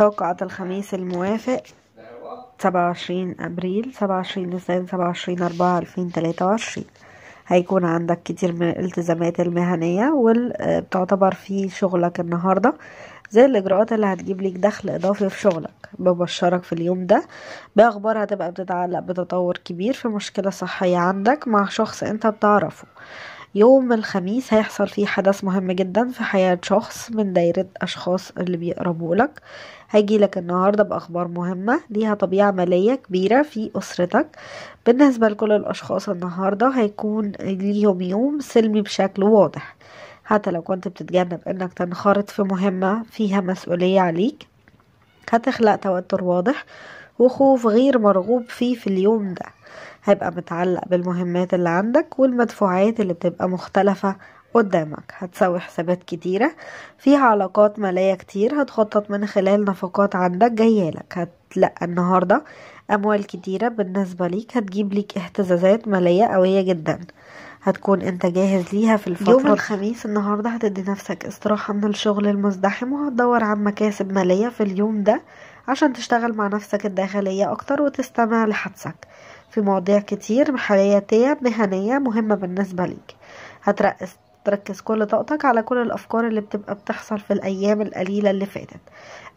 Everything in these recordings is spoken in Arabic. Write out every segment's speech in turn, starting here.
توقعة الخميس الموافق سبعة وعشرين أبريل سبعة وعشرين نيسان سبعة وعشرين أربعة ألفين تلاتة وعشرين هيكون عندك كتير من الالتزامات المهنية وبتعتبر آه، في شغلك النهاردة زي الإجراءات اللي هتجيب لك دخل إضافي في شغلك ببشرك في اليوم ده بأخبار هتبقى بتتعلق بتطور كبير في مشكلة صحية عندك مع شخص أنت بتعرفه يوم الخميس هيحصل فيه حدث مهم جدا في حياة شخص من دايرة أشخاص اللي بيقربوا لك هاجي لك النهاردة بأخبار مهمة ليها طبيعة مالية كبيرة في أسرتك بالنسبة لكل الأشخاص النهاردة هيكون ليهم يوم سلمي بشكل واضح حتى لو كنت بتتجنب انك تنخرط في مهمة فيها مسؤولية عليك هتخلق توتر واضح وخوف غير مرغوب فيه في اليوم ده هيبقى متعلق بالمهمات اللي عندك والمدفوعات اللي بتبقى مختلفة قدامك هتسوي حسابات كتيرة فيها علاقات مالية كتير هتخطط من خلال نفقات عندك لك هتلقى النهاردة أموال كتيرة بالنسبة ليك هتجيب ليك اهتزازات مالية قوية جدا هتكون انت جاهز ليها في الفترة يوم الخميس النهاردة هتدي نفسك استراحة من الشغل المزدحم وهتدور عن مكاسب مالية في اليوم ده عشان تشتغل مع نفسك الداخلية أكتر وتستمع لحدسك في مواضيع كتير حياتية مهنية مهمة بالنسبة ليك هترقص تركز كل طاقتك على كل الافكار اللي بتبقى بتحصل في الايام القليله اللي فاتت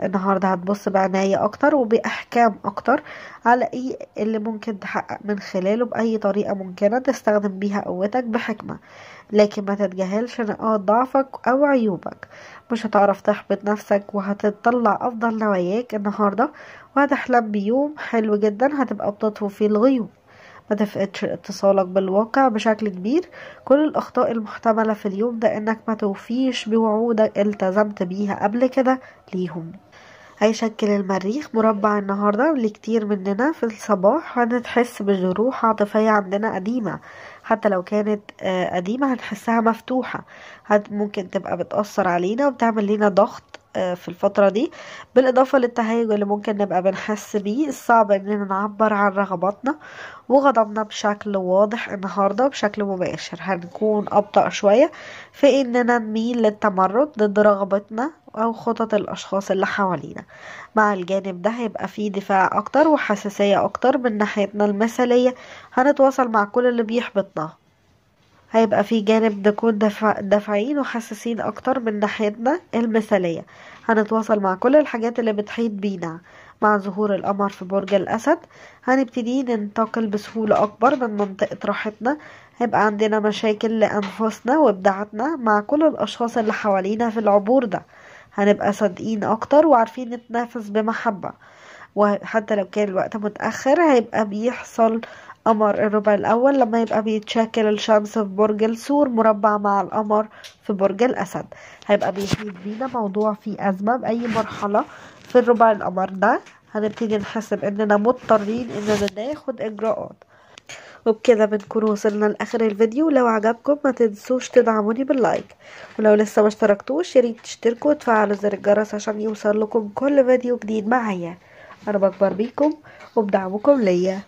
النهارده هتبص بعنايه اكتر وباحكام اكتر على ايه اللي ممكن تحقق من خلاله باي طريقه ممكنه تستخدم بيها قوتك بحكمه لكن ما تتجاهلش نقاط ضعفك او عيوبك مش هتعرف تحبط نفسك وهتطلع افضل نواياك النهارده وهتحلم بيوم حلو جدا هتبقى بتطفو فيه الغيوم ما تفقدش اتصالك بالواقع بشكل كبير كل الأخطاء المحتملة في اليوم ده إنك ما توفيش بوعودك التزمت بيها قبل كده ليهم هيشكل المريخ مربع النهاردة لكتير مننا في الصباح هنتحس بجروح عاطفية عندنا قديمة حتى لو كانت آه، قديمة هنحسها مفتوحة ممكن تبقى بتأثر علينا وبتعمل لنا ضغط آه، في الفترة دي بالإضافة للتهيج اللي ممكن نبقى بنحس بيه الصعب إننا نعبر عن رغباتنا وغضبنا بشكل واضح النهاردة بشكل مباشر هنكون أبطأ شوية في إننا نميل للتمرد ضد رغبتنا أو خطط الأشخاص اللي حوالينا مع الجانب ده هيبقى فيه دفاع أكتر وحساسية أكتر من ناحيتنا المثالية هنتواصل مع كل اللي بيحبطنا هيبقى في جانب نكون دافع دافعين وحساسين اكتر من ناحيتنا المثالية هنتواصل مع كل الحاجات اللي بتحيط بينا مع ظهور القمر في برج الأسد هنبتدي ننتقل بسهولة أكبر من منطقة راحتنا هيبقى عندنا مشاكل لأنفسنا وإبداعاتنا مع كل الأشخاص اللي حوالينا في العبور ده هنبقى صادقين أكتر وعارفين نتنافس بمحبة وحتى لو كان الوقت متأخر هيبقى بيحصل قمر الربع الأول لما يبقى بيتشكل الشمس في برج السور مربع مع القمر في برج الأسد هيبقى بيحيط بينا موضوع فيه أزمة بأي مرحلة في الربع القمر ده هنبتدي نحسب إننا مضطرين إننا ناخد إجراءات وبكده بنكون وصلنا لآخر الفيديو لو عجبكم ما تنسوش تدعموني باللايك ولو لسه ما اشتركتوش ياريت تشتركوا وتفعلوا زر الجرس عشان يوصل لكم كل فيديو جديد معايا أنا بكبر بيكم وبدعمكم ليا